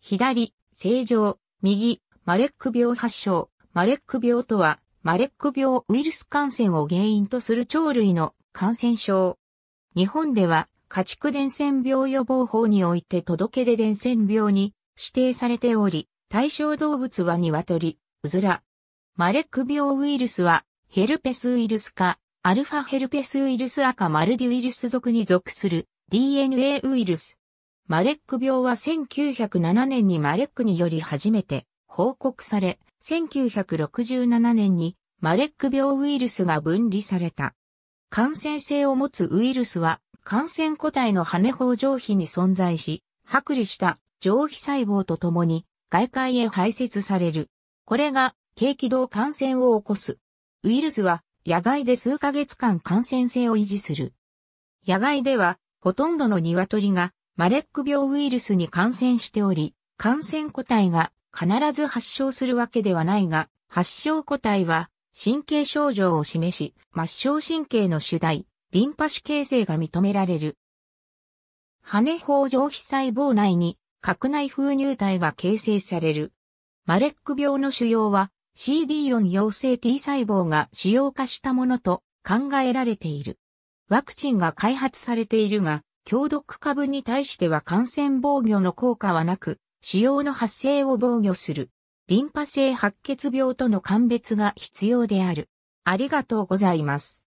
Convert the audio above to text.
左、正常、右、マレック病発症。マレック病とは、マレック病ウイルス感染を原因とする鳥類の感染症。日本では、家畜伝染病予防法において届け出伝染病に指定されており、対象動物は鶏、うずら。マレック病ウイルスは、ヘルペスウイルスか、アルファヘルペスウイルス赤マルディウイルス属に属する DNA ウイルス。マレック病は1907年にマレックにより初めて報告され、1967年にマレック病ウイルスが分離された。感染性を持つウイルスは感染個体の羽胞上皮に存在し、剥離した上皮細胞とともに外界へ排泄される。これが軽気道感染を起こす。ウイルスは野外で数ヶ月間感染性を維持する。野外ではほとんどの鶏がマレック病ウイルスに感染しており、感染個体が必ず発症するわけではないが、発症個体は神経症状を示し、末梢神経の主題、リンパ腫形成が認められる。羽胞上皮細胞内に核内封入体が形成される。マレック病の腫瘍は CD4 陽性 T 細胞が腫瘍化したものと考えられている。ワクチンが開発されているが、強毒株に対しては感染防御の効果はなく、腫瘍の発生を防御する。リンパ性白血病との鑑別が必要である。ありがとうございます。